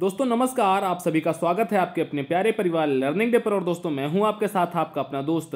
दोस्तों नमस्कार आप सभी का स्वागत है आपके अपने प्यारे परिवार लर्निंग डे पर और दोस्तों मैं हूं आपके साथ आपका अपना दोस्त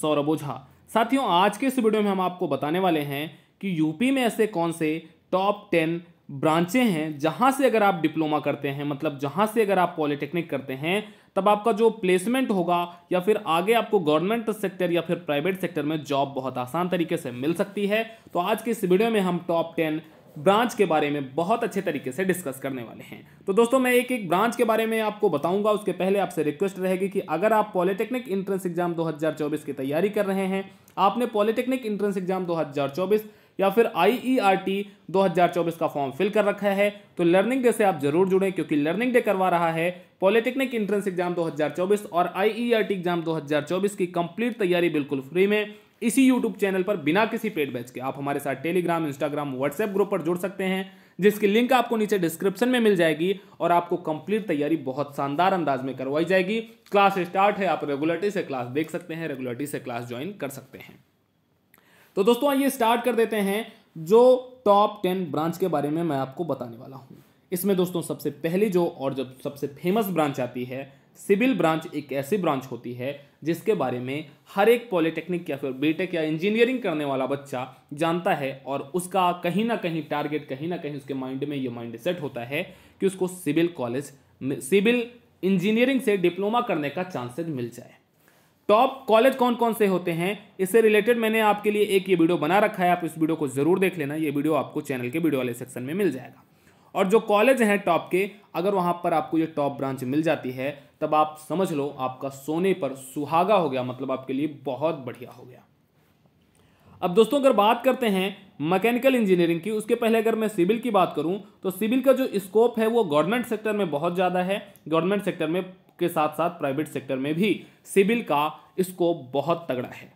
सौरभ ओझा साथियों आज के इस वीडियो में हम आपको बताने वाले हैं कि यूपी में ऐसे कौन से टॉप टेन ब्रांचें हैं जहाँ से अगर आप डिप्लोमा करते हैं मतलब जहाँ से अगर आप पॉलिटेक्निक करते हैं तब आपका जो प्लेसमेंट होगा या फिर आगे आपको गवर्नमेंट सेक्टर या फिर प्राइवेट सेक्टर में जॉब बहुत आसान तरीके से मिल सकती है तो आज के इस वीडियो में हम टॉप टेन ब्रांच के बारे में बहुत अच्छे तरीके से डिस्कस करने वाले हैं तो दोस्तों मैं एक एक ब्रांच के बारे में आपको बताऊंगा उसके पहले आपसे रिक्वेस्ट रहेगी कि अगर आप पॉलिटेक्निक इंट्रेंस एग्जाम 2024 की तैयारी कर रहे हैं आपने पॉलिटेक्निक इंट्रेंस एग्जाम 2024 या फिर आईईआरटी e 2024 का फॉर्म फिल कर रखा है तो लर्निंग डे से आप जरूर जुड़ें क्योंकि लर्निंग डे करवा रहा है पॉलिटेक्निक इंट्रेंस एग्जाम 2024 और टी e एग्जाम 2024 की कंप्लीट तैयारी बिल्कुल फ्री में इसी YouTube चैनल पर बिना किसी पेड बैच के आप हमारे साथ टेलीग्राम इंस्टाग्राम व्हाट्सएप ग्रुप पर जुड़ सकते हैं जिसकी लिंक आपको नीचे डिस्क्रिप्शन में मिल जाएगी और आपको कंप्लीट तैयारी बहुत शानदार अंदाज में करवाई जाएगी क्लास स्टार्ट है आप रेगुलरिटी से क्लास देख सकते हैं रेगुलरिटी से क्लास ज्वाइन कर सकते हैं तो दोस्तों आइए स्टार्ट कर देते हैं जो टॉप टेन ब्रांच के बारे में मैं आपको बताने वाला हूँ इसमें दोस्तों सबसे पहली जो और जब सबसे फेमस ब्रांच आती है सिविल ब्रांच एक ऐसी ब्रांच होती है जिसके बारे में हर एक पॉलिटेक्निक या फिर बीटेक या इंजीनियरिंग करने वाला बच्चा जानता है और उसका कहीं ना कहीं टारगेट कहीं ना कहीं उसके माइंड में ये माइंड सेट होता है कि उसको सिविल कॉलेज सिविल इंजीनियरिंग से डिप्लोमा करने का चांसेस मिल जाए टॉप कॉलेज कौन कौन से होते हैं इससे रिलेटेड मैंने आपके लिए एक ये वीडियो बना रखा है आप इस वीडियो को ज़रूर देख लेना ये वीडियो आपको चैनल के वीडियो वाले सेक्शन में मिल जाएगा और जो कॉलेज हैं टॉप के अगर वहाँ पर आपको ये टॉप ब्रांच मिल जाती है तब आप समझ लो आपका सोने पर सुहागा हो गया मतलब आपके लिए बहुत बढ़िया हो गया अब दोस्तों अगर बात करते हैं मैकेनिकल इंजीनियरिंग की उसके पहले अगर मैं सिविल की बात करूं तो सिविल का जो स्कोप है वो गवर्नमेंट सेक्टर में बहुत ज़्यादा है गवर्नमेंट सेक्टर में के साथ साथ प्राइवेट सेक्टर में भी सिविल का स्कोप बहुत तगड़ा है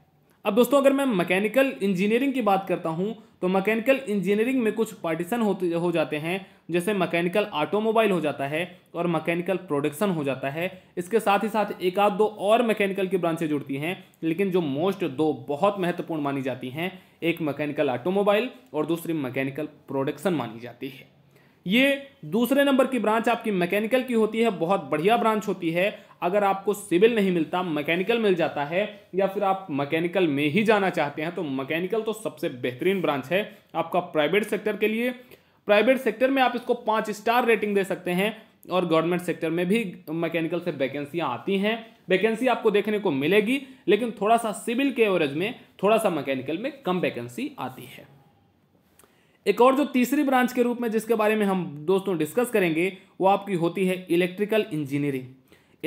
अब दोस्तों अगर मैं मैकेनिकल इंजीनियरिंग की बात करता हूँ तो मैकेनिकल इंजीनियरिंग में कुछ पार्टीशन होते हो जाते हैं जैसे मैकेनिकल ऑटोमोबाइल हो जाता है और मैकेनिकल प्रोडक्शन हो जाता है इसके साथ ही साथ एक आध दो और मैकेनिकल की ब्रांचें जुड़ती हैं लेकिन जो मोस्ट दो बहुत महत्वपूर्ण मानी जाती हैं एक मैकेनिकल ऑटोमोबाइल और दूसरी मैकेनिकल प्रोडक्शन मानी जाती है ये दूसरे नंबर की ब्रांच आपकी मैकेनिकल की होती है बहुत बढ़िया ब्रांच होती है अगर आपको सिविल नहीं मिलता मैकेनिकल मिल जाता है या फिर आप मैकेनिकल में ही जाना चाहते हैं तो मैकेनिकल तो सबसे बेहतरीन ब्रांच है आपका प्राइवेट सेक्टर के लिए प्राइवेट सेक्टर में आप इसको पाँच स्टार रेटिंग दे सकते हैं और गवर्नमेंट सेक्टर में भी मैकेनिकल से वैकेंसियाँ आती हैं वैकेंसी आपको देखने को मिलेगी लेकिन थोड़ा सा सिविल के एवरेज में थोड़ा सा मैकेनिकल में कम वैकेंसी आती है एक और जो तीसरी ब्रांच के रूप में जिसके बारे में हम दोस्तों डिस्कस करेंगे वो आपकी होती है इलेक्ट्रिकल इंजीनियरिंग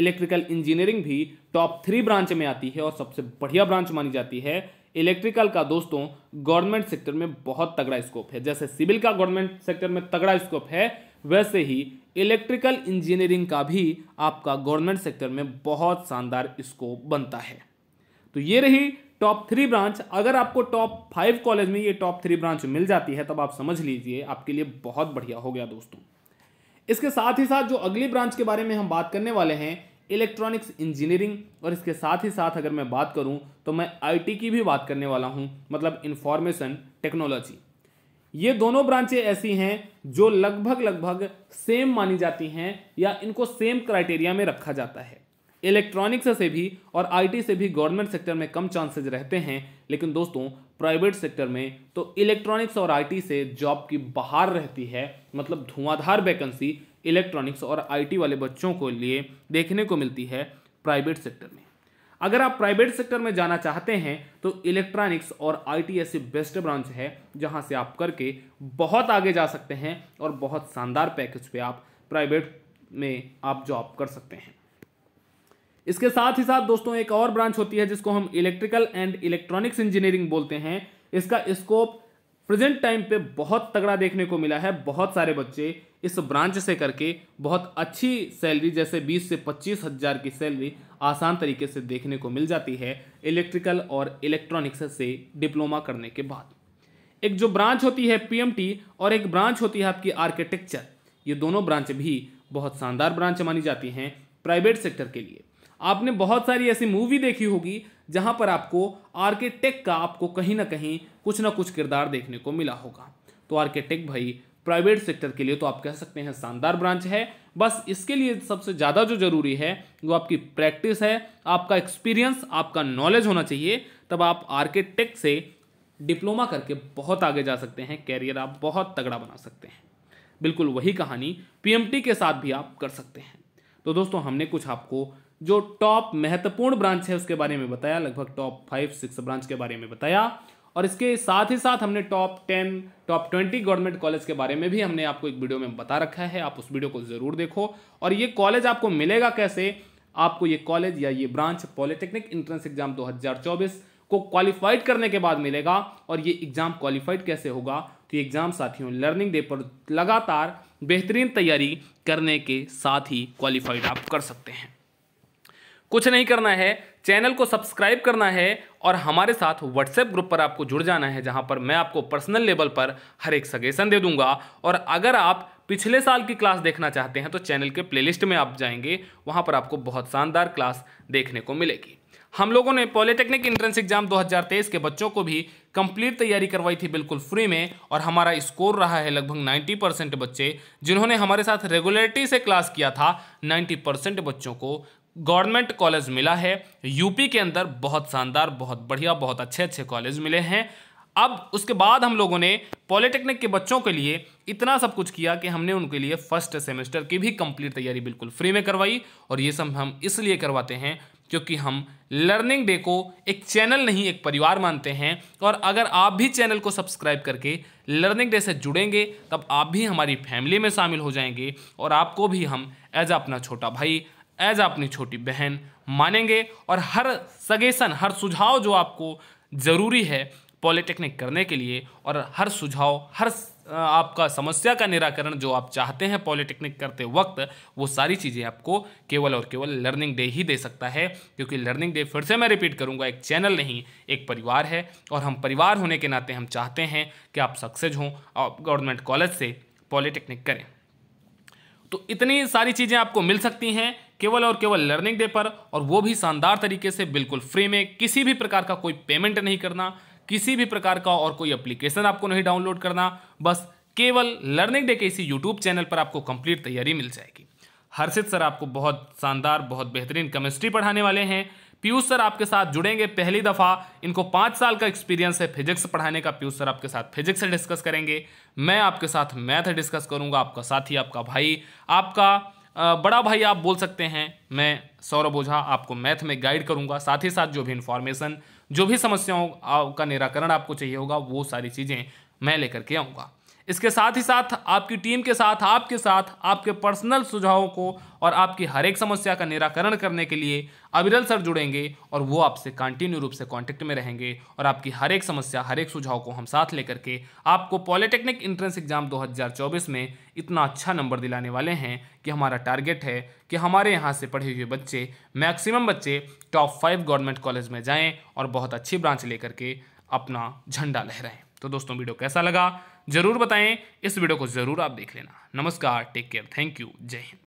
इलेक्ट्रिकल इंजीनियरिंग भी टॉप थ्री ब्रांच में आती है और सबसे बढ़िया ब्रांच मानी जाती है इलेक्ट्रिकल का दोस्तों गवर्नमेंट सेक्टर में बहुत तगड़ा स्कोप है जैसे सिविल का गवर्नमेंट सेक्टर में तगड़ा स्कोप है वैसे ही इलेक्ट्रिकल इंजीनियरिंग का भी आपका गवर्नमेंट सेक्टर में बहुत शानदार स्कोप बनता है तो ये रही टॉप थ्री ब्रांच अगर आपको टॉप फाइव कॉलेज में ये टॉप थ्री ब्रांच मिल जाती है तब आप समझ लीजिए आपके लिए बहुत बढ़िया हो गया दोस्तों इसके साथ ही साथ जो अगली ब्रांच के बारे में हम बात करने वाले हैं इलेक्ट्रॉनिक्स इंजीनियरिंग और इसके साथ ही साथ अगर मैं बात करूं तो मैं आईटी की भी बात करने वाला हूं मतलब इंफॉर्मेशन टेक्नोलॉजी ये दोनों ब्रांचें ऐसी हैं जो लगभग लगभग सेम मानी जाती हैं या इनको सेम क्राइटेरिया में रखा जाता है इलेक्ट्रॉनिक्स से भी और आईटी से भी गवर्नमेंट सेक्टर में कम चांसेज रहते हैं लेकिन दोस्तों प्राइवेट सेक्टर में तो इलेक्ट्रॉनिक्स और आईटी से जॉब की बाहर रहती है मतलब धुआंधार वैकेंसी इलेक्ट्रॉनिक्स और आईटी वाले बच्चों को लिए देखने को मिलती है प्राइवेट सेक्टर में अगर आप प्राइवेट सेक्टर में जाना चाहते हैं तो इलेक्ट्रॉनिक्स और आई ऐसी बेस्ट ब्रांच है जहाँ से आप करके बहुत आगे जा सकते हैं और बहुत शानदार पैकेज पर आप प्राइवेट में आप जॉब कर सकते हैं इसके साथ ही साथ दोस्तों एक और ब्रांच होती है जिसको हम इलेक्ट्रिकल एंड इलेक्ट्रॉनिक्स इंजीनियरिंग बोलते हैं इसका स्कोप प्रेजेंट टाइम पे बहुत तगड़ा देखने को मिला है बहुत सारे बच्चे इस ब्रांच से करके बहुत अच्छी सैलरी जैसे 20 से पच्चीस हज़ार की सैलरी आसान तरीके से देखने को मिल जाती है इलेक्ट्रिकल और इलेक्ट्रॉनिक्स से डिप्लोमा करने के बाद एक जो ब्रांच होती है पी और एक ब्रांच होती है आपकी आर्किटेक्चर ये दोनों ब्रांच भी बहुत शानदार ब्रांच मानी जाती हैं प्राइवेट सेक्टर के लिए आपने बहुत सारी ऐसी मूवी देखी होगी जहाँ पर आपको आर्किटेक्ट का आपको कहीं ना कहीं कुछ ना कुछ किरदार देखने को मिला होगा तो आर्किटेक्ट भाई प्राइवेट सेक्टर के लिए तो आप कह सकते हैं शानदार ब्रांच है बस इसके लिए सबसे ज़्यादा जो जरूरी है वो आपकी प्रैक्टिस है आपका एक्सपीरियंस आपका नॉलेज होना चाहिए तब आप आर्किटेक्ट से डिप्लोमा करके बहुत आगे जा सकते हैं कैरियर आप बहुत तगड़ा बना सकते हैं बिल्कुल वही कहानी पीएमटी के साथ भी आप कर सकते हैं तो दोस्तों हमने कुछ आपको जो टॉप महत्वपूर्ण ब्रांच है उसके बारे में बताया लगभग टॉप फाइव सिक्स ब्रांच के बारे में बताया और इसके साथ ही साथ हमने top ten top twenty government college के बारे में भी हमने आपको एक वीडियो में बता रखा है आप उस वीडियो को ज़रूर देखो और ये कॉलेज आपको मिलेगा कैसे आपको ये कॉलेज या ये ब्रांच पॉलिटेक्निक इंट्रेंस एग्जाम 2024 को क्वालिफाइड करने के बाद मिलेगा और ये एग्ज़ाम क्वालिफाइड कैसे होगा तो ये एग्ज़ाम साथियों लर्निंग डे पर लगातार बेहतरीन तैयारी करने के साथ ही क्वालिफाइड आप कर सकते हैं कुछ नहीं करना है चैनल को सब्सक्राइब करना है और हमारे साथ व्हाट्सएप ग्रुप पर आपको जुड़ जाना है जहां पर मैं आपको पर्सनल लेवल पर हर एक सजेशन दे दूंगा और अगर आप पिछले साल की क्लास देखना चाहते हैं तो चैनल के प्लेलिस्ट में आप जाएंगे वहां पर आपको बहुत शानदार क्लास देखने को मिलेगी हम लोगों ने पॉलिटेक्निक इंट्रेंस एग्जाम 2023 के बच्चों को भी कंप्लीट तैयारी करवाई थी बिल्कुल फ्री में और हमारा स्कोर रहा है लगभग 90 परसेंट बच्चे जिन्होंने हमारे साथ रेगुलरिटी से क्लास किया था 90 परसेंट बच्चों को गवर्नमेंट कॉलेज मिला है यूपी के अंदर बहुत शानदार बहुत बढ़िया बहुत अच्छे अच्छे कॉलेज मिले हैं अब उसके बाद हम लोगों ने पॉलिटेक्निक के बच्चों के लिए इतना सब कुछ किया कि हमने उनके लिए फर्स्ट सेमेस्टर की भी कंप्लीट तैयारी बिल्कुल फ्री में करवाई और ये सब हम इसलिए करवाते हैं क्योंकि हम लर्निंग डे को एक चैनल नहीं एक परिवार मानते हैं और अगर आप भी चैनल को सब्सक्राइब करके लर्निंग डे से जुड़ेंगे तब आप भी हमारी फैमिली में शामिल हो जाएंगे और आपको भी हम एज अपना छोटा भाई एज अपनी छोटी बहन मानेंगे और हर सजेशन हर सुझाव जो आपको ज़रूरी है पॉलिटेक्निक करने के लिए और हर सुझाव हर आपका समस्या का निराकरण जो आप चाहते हैं पॉलिटेक्निक करते वक्त वो सारी चीज़ें आपको केवल और केवल लर्निंग डे ही दे सकता है क्योंकि लर्निंग डे फिर से मैं रिपीट करूंगा एक चैनल नहीं एक परिवार है और हम परिवार होने के नाते हम चाहते हैं कि आप सक्सेस हों आप गवर्नमेंट कॉलेज से पॉलिटेक्निक करें तो इतनी सारी चीज़ें आपको मिल सकती हैं केवल और केवल लर्निंग डे पर और वो भी शानदार तरीके से बिल्कुल फ्री में किसी भी प्रकार का कोई पेमेंट नहीं करना किसी भी प्रकार का और कोई एप्लीकेशन आपको नहीं डाउनलोड करना बस केवल लर्निंग डे के इसी यूट्यूब चैनल पर आपको कंप्लीट तैयारी मिल जाएगी हर्षित सर आपको बहुत शानदार बहुत बेहतरीन केमिस्ट्री पढ़ाने वाले हैं पीयूष सर आपके साथ जुड़ेंगे पहली दफ़ा इनको पाँच साल का एक्सपीरियंस है फिजिक्स पढ़ाने का पीयूष सर आपके साथ फिजिक्स डिस्कस करेंगे मैं आपके साथ मैथ डिस्कस करूंगा आपका साथी आपका भाई आपका बड़ा भाई आप बोल सकते हैं मैं सौरभ ओझा आपको मैथ में गाइड करूंगा साथ ही साथ जो भी इन्फॉर्मेशन जो भी समस्याओं का निराकरण आपको चाहिए होगा वो सारी चीज़ें मैं लेकर के आऊँगा इसके साथ ही साथ आपकी टीम के साथ आपके साथ आपके पर्सनल सुझावों को और आपकी हर एक समस्या का निराकरण करने के लिए अविरल सर जुड़ेंगे और वो आपसे कंटिन्यू रूप से कांटेक्ट में रहेंगे और आपकी हर एक समस्या हर एक सुझाव को हम साथ लेकर के आपको पॉलिटेक्निक इंट्रेंस एग्जाम 2024 में इतना अच्छा नंबर दिलाने वाले हैं कि हमारा टारगेट है कि हमारे यहाँ से पढ़े हुए बच्चे मैक्सिमम बच्चे टॉप फाइव गवर्नमेंट कॉलेज में जाएँ और बहुत अच्छी ब्रांच लेकर के अपना झंडा लहराएँ तो दोस्तों वीडियो कैसा लगा जरूर बताएं इस वीडियो को जरूर आप देख लेना नमस्कार टेक केयर थैंक यू जय हिंद